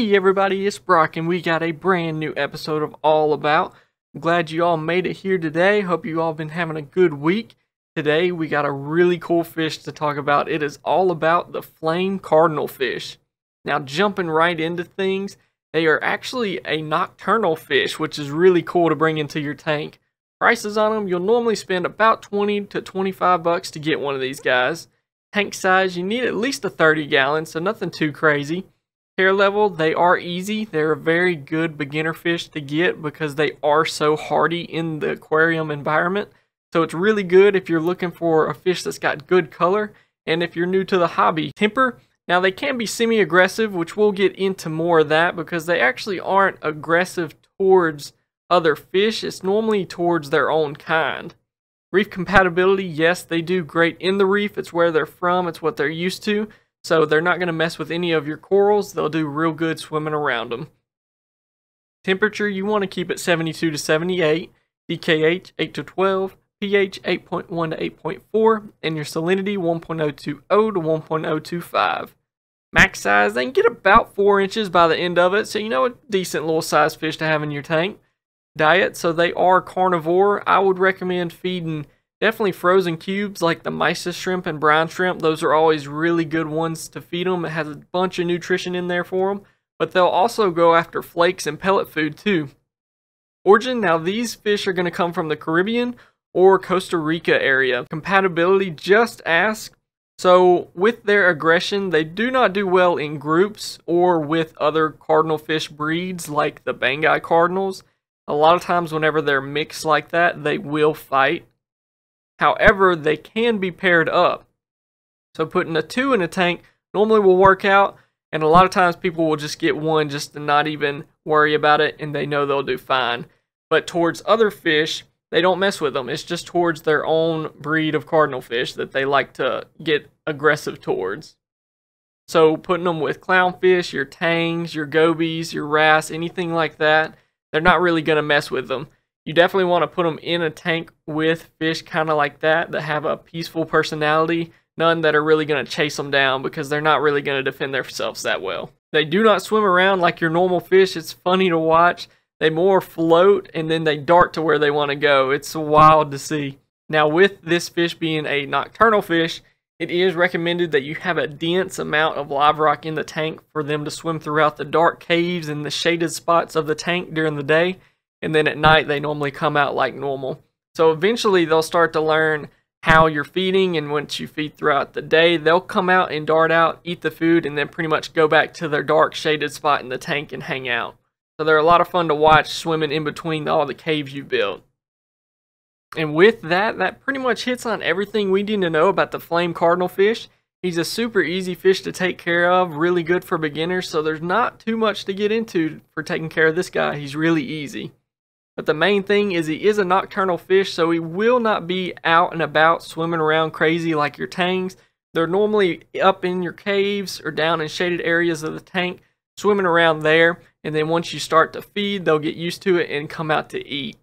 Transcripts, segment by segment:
Hey everybody, it's Brock and we got a brand new episode of All About. glad you all made it here today. Hope you all been having a good week. Today we got a really cool fish to talk about. It is all about the flame cardinal fish. Now jumping right into things, they are actually a nocturnal fish, which is really cool to bring into your tank. Prices on them, you'll normally spend about 20 to 25 bucks to get one of these guys. Tank size, you need at least a 30 gallon, so nothing too crazy level, they are easy. They're a very good beginner fish to get because they are so hardy in the aquarium environment. So it's really good if you're looking for a fish that's got good color and if you're new to the hobby. Temper, now they can be semi-aggressive, which we'll get into more of that because they actually aren't aggressive towards other fish. It's normally towards their own kind. Reef compatibility, yes, they do great in the reef. It's where they're from. It's what they're used to. So they're not going to mess with any of your corals. They'll do real good swimming around them. Temperature, you want to keep it 72 to 78. DKH, 8 to 12. pH, 8.1 to 8.4. And your salinity, 1.020 to 1.025. Max size, they can get about 4 inches by the end of it. So, you know, a decent little size fish to have in your tank. Diet, so they are carnivore. I would recommend feeding Definitely frozen cubes like the mysis shrimp and brine shrimp. Those are always really good ones to feed them. It has a bunch of nutrition in there for them. But they'll also go after flakes and pellet food too. Origin, now these fish are going to come from the Caribbean or Costa Rica area. Compatibility, just ask. So with their aggression, they do not do well in groups or with other cardinal fish breeds like the Bangai cardinals. A lot of times whenever they're mixed like that, they will fight However, they can be paired up. So putting a two in a tank normally will work out, and a lot of times people will just get one just to not even worry about it, and they know they'll do fine. But towards other fish, they don't mess with them. It's just towards their own breed of cardinal fish that they like to get aggressive towards. So putting them with clownfish, your tangs, your gobies, your wrasse, anything like that, they're not really going to mess with them you definitely want to put them in a tank with fish kind of like that that have a peaceful personality none that are really going to chase them down because they're not really going to defend themselves that well they do not swim around like your normal fish it's funny to watch they more float and then they dart to where they want to go it's wild to see now with this fish being a nocturnal fish it is recommended that you have a dense amount of live rock in the tank for them to swim throughout the dark caves and the shaded spots of the tank during the day and then at night they normally come out like normal. So eventually they'll start to learn how you're feeding, and once you feed throughout the day, they'll come out and dart out, eat the food, and then pretty much go back to their dark shaded spot in the tank and hang out. So they're a lot of fun to watch swimming in between all the caves you built. And with that, that pretty much hits on everything we need to know about the flame cardinal fish. He's a super easy fish to take care of, really good for beginners, so there's not too much to get into for taking care of this guy. He's really easy. But the main thing is he is a nocturnal fish, so he will not be out and about swimming around crazy like your tangs. They're normally up in your caves or down in shaded areas of the tank, swimming around there. And then once you start to feed, they'll get used to it and come out to eat.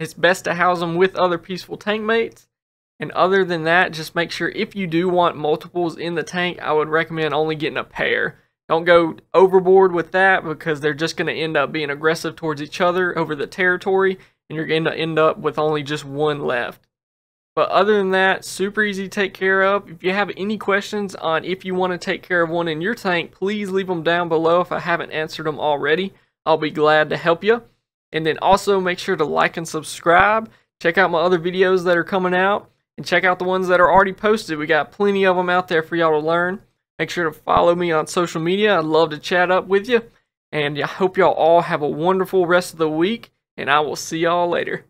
It's best to house them with other peaceful tank mates. And other than that, just make sure if you do want multiples in the tank, I would recommend only getting a pair. Don't go overboard with that because they're just going to end up being aggressive towards each other over the territory, and you're going to end up with only just one left. But other than that, super easy to take care of. If you have any questions on if you want to take care of one in your tank, please leave them down below if I haven't answered them already. I'll be glad to help you. And then also make sure to like and subscribe. Check out my other videos that are coming out and check out the ones that are already posted. We got plenty of them out there for y'all to learn. Make sure to follow me on social media. I'd love to chat up with you. And I hope y'all all have a wonderful rest of the week. And I will see y'all later.